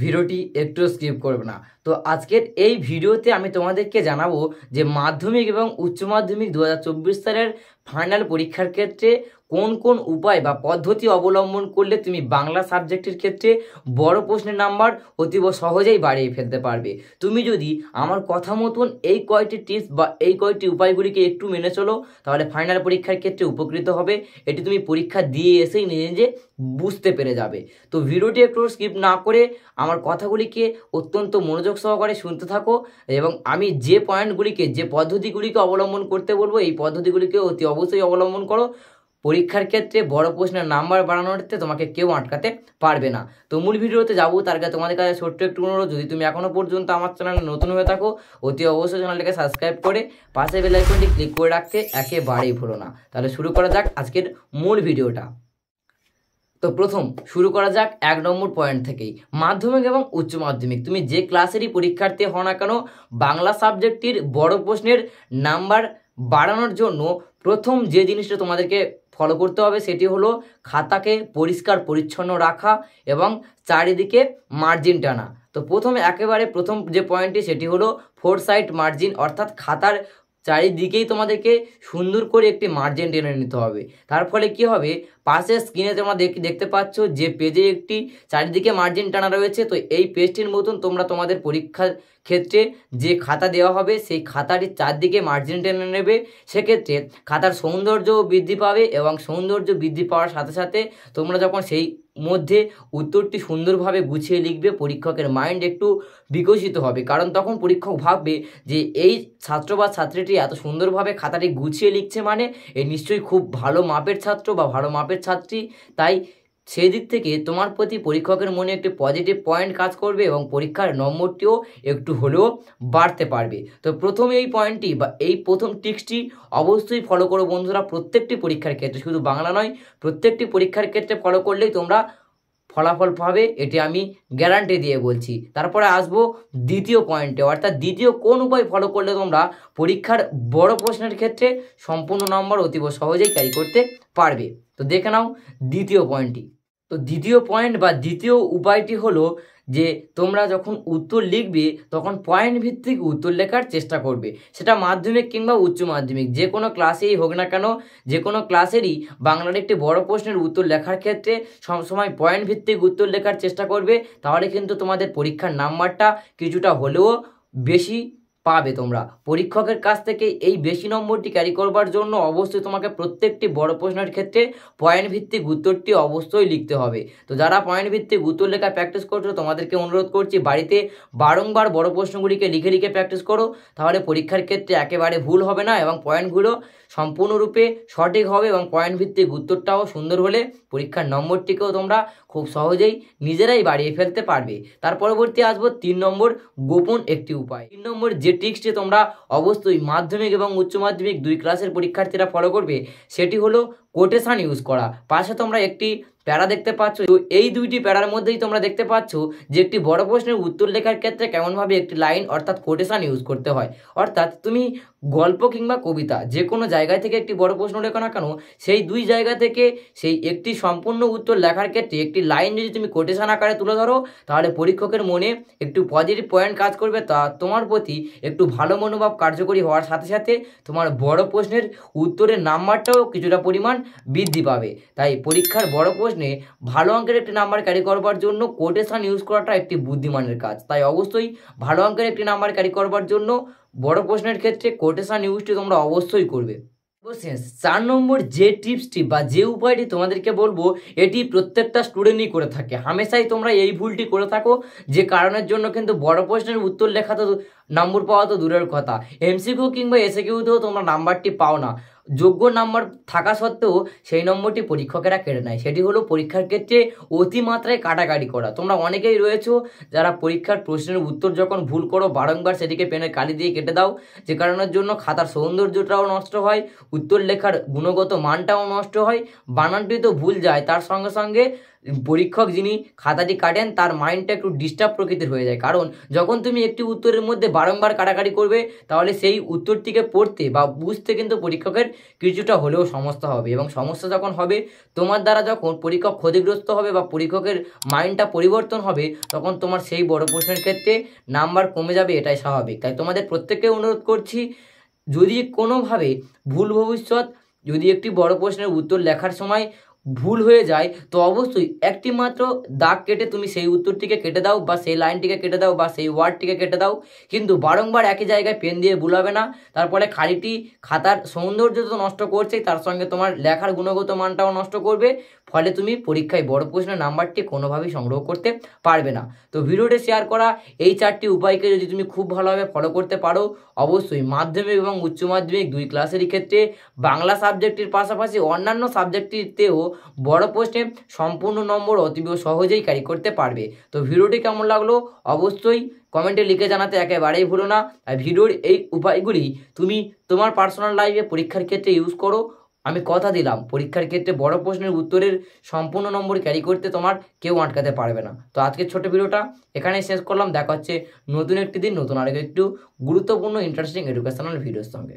ভিডিওটি একটু স্কিপ করবে না তো আজকের এই ভিডিওতে আমি তোমাদেরকে জানাবো যে মাধ্যমিক এবং উচ্চ মাধ্যমিক দু সালের ফাইনাল পরীক্ষার ক্ষেত্রে কোন কোন উপায় বা পদ্ধতি অবলম্বন করলে তুমি বাংলা সাবজেক্টের ক্ষেত্রে বড় প্রশ্নের নাম্বার অতীব সহজেই বাড়িয়ে ফেলতে পারবে তুমি যদি আমার কথা মতন এই কয়টি টিপস বা এই কয়টি উপায়গুলিকে একটু মেনে চলো তাহলে ফাইনাল পরীক্ষার ক্ষেত্রে উপকৃত হবে এটি তুমি পরীক্ষা দিয়ে এসেই নিজে নিজে বুঝতে পেরে যাবে তো ভিডিওটি একটু স্কিপ না করে আমার কথাগুলিকে অত্যন্ত মনোযোগ সহকারে শুনতে থাকো এবং আমি যে পয়েন্টগুলিকে যে পদ্ধতিগুলিকে অবলম্বন করতে বলবো এই পদ্ধতিগুলিকে অতি অবশ্যই অবলম্বন করো পরীক্ষার ক্ষেত্রে বড় প্রশ্নের নাম্বার বাড়ানোতে তোমাকে কেউ আটকাতে পারবে না তো মূল ভিডিওতে যাবো তার কাছে তোমাদের কাছে ছোট্ট একটু অনুরোধ যদি তুমি এখনও পর্যন্ত আমার চ্যানেলে নতুন হয়ে থাকো অতি অবশ্যই চ্যানেলটাকে সাবস্ক্রাইব করে পাশে বেলাইকনটি ক্লিক করে রাখতে একেবারেই ভুলো না তাহলে শুরু করা যাক আজকের মূল ভিডিওটা তো প্রথম শুরু করা যাক এক নম্বর পয়েন্ট থেকেই মাধ্যমিক এবং উচ্চ মাধ্যমিক তুমি যে ক্লাসেরই পরীক্ষার্থী হও না কেন বাংলা সাবজেক্টটির বড় প্রশ্নের নাম্বার বাড়ানোর জন্য প্রথম যে জিনিসটা তোমাদেরকে ফলো করতে হবে সেটি হলো খাতাকে পরিষ্কার পরিচ্ছন্ন রাখা এবং চারিদিকে মার্জিন টানা তো প্রথমে একেবারে প্রথম যে পয়েন্টটি সেটি হলো ফোর সাইড মার্জিন অর্থাৎ খাতার চারিদিকেই তোমাদেরকে সুন্দর করে একটি মার্জিন টেনে নিতে হবে তার ফলে কি হবে পাশে স্ক্রিনে তোমরা দেখতে পাচ্ছ যে পেজে একটি চারিদিকে মার্জিন টানা রয়েছে তো এই পেজটির মতন তোমরা তোমাদের পরীক্ষার ক্ষেত্রে যে খাতা দেওয়া হবে সেই খাতাটির চারদিকে মার্জিন টেনে নেবে সেক্ষেত্রে খাতার সৌন্দর্য বৃদ্ধি পাবে এবং সৌন্দর্য বৃদ্ধি পাওয়ার সাথে সাথে তোমরা যখন সেই মধ্যে উত্তরটি সুন্দরভাবে গুছিয়ে লিখবে পরীক্ষকের মাইন্ড একটু বিকশিত হবে কারণ তখন পরীক্ষক ভাববে যে এই ছাত্র বা ছাত্রীটি এত সুন্দরভাবে খাতাটি গুছিয়ে লিখছে মানে এ নিশ্চয়ই খুব ভালো মাপের ছাত্র বা ভালো মাপের টপের ছাত্রী তাই সেই দিক থেকে তোমার প্রতি পরীক্ষকের মনে একটি পজিটিভ পয়েন্ট কাজ করবে এবং পরীক্ষার নম্বরটিও একটু হলেও বাড়তে পারবে তো প্রথম এই পয়েন্টটি বা এই প্রথম টিক্সটি অবশ্যই ফলো করো বন্ধুরা প্রত্যেকটি পরীক্ষার ক্ষেত্রে শুধু বাংলা নয় প্রত্যেকটি পরীক্ষার ক্ষেত্রে ফলো করলেই তোমরা ফলাফল পাবে এটি আমি গ্যারান্টি দিয়ে বলছি তারপরে আসব দ্বিতীয় পয়েন্টে অর্থাৎ দ্বিতীয় কোন উপায় ফলো করলে তোমরা পরীক্ষার বড় প্রশ্নের ক্ষেত্রে সম্পূর্ণ নম্বর অতীব সহজেই ক্যারি করতে পারবে তো দেখে নাও দ্বিতীয় পয়েন্টটি তো দ্বিতীয় পয়েন্ট বা দ্বিতীয় উপায়টি হলো যে তোমরা যখন উত্তর লিখবে তখন পয়েন্ট ভিত্তিক উত্তর লেখার চেষ্টা করবে সেটা মাধ্যমিক কিংবা উচ্চ মাধ্যমিক যে কোনো ক্লাসেই হোক না কেন যে কোনো ক্লাসেরই বাংলার একটি বড় প্রশ্নের উত্তর লেখার ক্ষেত্রে সবসময় পয়েন্ট ভিত্তিক উত্তর লেখার চেষ্টা করবে তাহলে কিন্তু তোমাদের পরীক্ষার নাম্বারটা কিছুটা হলেও বেশি পাবে তোমরা পরীক্ষকের কাছ থেকে এই বেশি নম্বরটি ক্যারি করবার জন্য অবশ্যই তোমাকে প্রত্যেকটি বড় প্রশ্নের ক্ষেত্রে পয়েন্ট ভিত্তিক উত্তরটি অবশ্যই লিখতে হবে তো যারা পয়েন্ট ভিত্তিক উত্তর লেখা প্র্যাকটিস করছো তোমাদেরকে অনুরোধ করছি বাড়িতে বারংবার বড় প্রশ্নগুলিকে লিখে লিখে প্র্যাকটিস করো তাহলে পরীক্ষার ক্ষেত্রে একেবারে ভুল হবে না এবং পয়েন্টগুলো সম্পূর্ণরূপে সঠিক হবে এবং পয়েন্ট ভিত্তিক উত্তরটাও সুন্দর হলে পরীক্ষার নম্বরটিকেও তোমরা খুব সহজেই নিজেরাই বাড়িয়ে ফেলতে পারবে তার পরবর্তী আসবো তিন নম্বর গোপন একটি উপায় তিন নম্বর যে ট্রিক্সটি তোমরা অবশ্যই মাধ্যমিক এবং উচ্চ মাধ্যমিক দুই ক্লাসের পরীক্ষার্থীরা ফলো করবে সেটি হলো কোটেশান ইউজ করা পাশে তোমরা একটি প্যারা দেখতে পাচ্ছ তো এই দুইটি প্যারার মধ্যেই তোমরা দেখতে পাচ্ছ যে একটি বড় প্রশ্নের উত্তর লেখার ক্ষেত্রে কেমনভাবে একটি লাইন অর্থাৎ কোটেশান ইউজ করতে হয় অর্থাৎ তুমি গল্প কিংবা কবিতা যে কোনো জায়গায় থেকে একটি বড় প্রশ্ন লেখো না কেন সেই দুই জায়গা থেকে সেই একটি সম্পূর্ণ উত্তর লেখার ক্ষেত্রে একটি লাইন যদি তুমি কোটেশান আকারে তুলে ধরো তাহলে পরীক্ষকের মনে একটু পজিটিভ পয়েন্ট কাজ করবে তা তোমার প্রতি একটু ভালো মনোভাব কার্যকরী হওয়ার সাথে সাথে তোমার বড় প্রশ্নের উত্তরের নাম্বারটাও কিছুটা পরিমাণ বৃদ্ধি পাবে তাই পরীক্ষার বড় প্রশ্নে ভালো অঙ্কের একটি নাম্বার ক্যারি করবার জন্য কোটেশন ইউজ করাটা একটি বুদ্ধিমানের কাজ তাই অবশ্যই ভালো অঙ্কের একটি নাম্বার ক্যারি করবার জন্য বড় প্রশ্নের ক্ষেত্রে কোটেশন ইউজটি তোমরা অবশ্যই করবে কোশ্চেন চার নম্বর যে টিপসটি বা যে উপায়টি তোমাদেরকে বলবো এটি প্রত্যেকটা স্টুডেন্টই করে থাকে হামেশাই তোমরা এই ভুলটি করে থাকো যে কারণের জন্য কিন্তু বড় প্রশ্নের উত্তর লেখা তো নম্বর পাওয়া তো দূরের কথা এমসিকিউ কিংবা এসে কিউতেও তোমরা নাম্বারটি পাও না যোগ্য নাম্বার থাকা সত্ত্বেও সেই নম্বরটি পরীক্ষকেরা কেটে নেয় সেটি হলো পরীক্ষার ক্ষেত্রে অতিমাত্রায় কাটাকাটি করা তোমরা অনেকেই রয়েছো যারা পরীক্ষার প্রশ্নের উত্তর যখন ভুল করো বারংবার সেটিকে পেনের কালি দিয়ে কেটে দাও যে কারণের জন্য খাতার সৌন্দর্যটাও নষ্ট হয় উত্তর লেখার গুণগত মানটাও নষ্ট হয় বানানটি তো ভুল যায় তার সঙ্গে সঙ্গে পরীক্ষক যিনি খাতাটি কাটেন তার মাইন্ডটা একটু ডিস্টার্ব প্রকৃতির হয়ে যায় কারণ যখন তুমি একটি উত্তরের মধ্যে বারংবার কাটাকাটি করবে তাহলে সেই উত্তরটিকে পড়তে বা বুঝতে কিন্তু পরীক্ষকের কিছুটা হলেও সমস্যা হবে এবং সমস্যা যখন হবে তোমার দ্বারা যখন পরীক্ষক ক্ষতিগ্রস্ত হবে বা পরীক্ষকের মাইন্ডটা পরিবর্তন হবে তখন তোমার সেই বড় প্রশ্নের ক্ষেত্রে নাম্বার কমে যাবে এটাই স্বাভাবিক তাই তোমাদের প্রত্যেককে অনুরোধ করছি যদি কোনোভাবে ভুল ভবিষ্যৎ যদি একটি বড় প্রশ্নের উত্তর লেখার সময় ভুল হয়ে যায় তো অবশ্যই একটি মাত্র দাগ কেটে তুমি সেই উত্তরটিকে কেটে দাও বা সেই লাইনটিকে কেটে দাও বা সেই ওয়ার্ডটিকে কেটে দাও কিন্তু বারংবার একই জায়গায় পেন দিয়ে বুলাবে না তারপরে খালিটি খাতার সৌন্দর্য তো নষ্ট করছেই তার সঙ্গে তোমার লেখার গুণগত মানটাও নষ্ট করবে ফলে তুমি পরীক্ষায় বড় প্রশ্নের নাম্বারটি কোনোভাবেই সংগ্রহ করতে পারবে না তো ভিডিওটি শেয়ার করা এই চারটি উপায়কে যদি তুমি খুব ভালোভাবে ফলো করতে পারো অবশ্যই মাধ্যমিক এবং উচ্চ মাধ্যমিক দুই ক্লাসেরই ক্ষেত্রে বাংলা সাবজেক্টের পাশাপাশি অন্যান্য সাবজেক্টটিতেও বড় প্রশ্নে সম্পূর্ণ নম্বর অতীব সহজেই ক্যারি করতে পারবে তো ভিডিওটি কেমন লাগলো অবশ্যই কমেন্টে লিখে জানাতে একেবারেই ভুলো না আর ভিডিওর এই উপায়গুলি তুমি তোমার পার্সোনাল লাইফে পরীক্ষার ক্ষেত্রে ইউজ করো আমি কথা দিলাম পরীক্ষার ক্ষেত্রে বড় প্রশ্নের উত্তরের সম্পূর্ণ নম্বর ক্যারি করতে তোমার কেউ আটকাতে পারবে না তো আজকের ছোট ভিডিওটা এখানেই শেষ করলাম দেখা হচ্ছে নতুন একটি দিন নতুন আরেক একটু গুরুত্বপূর্ণ ইন্টারেস্টিং এডুকেশনাল ভিডিওর সঙ্গে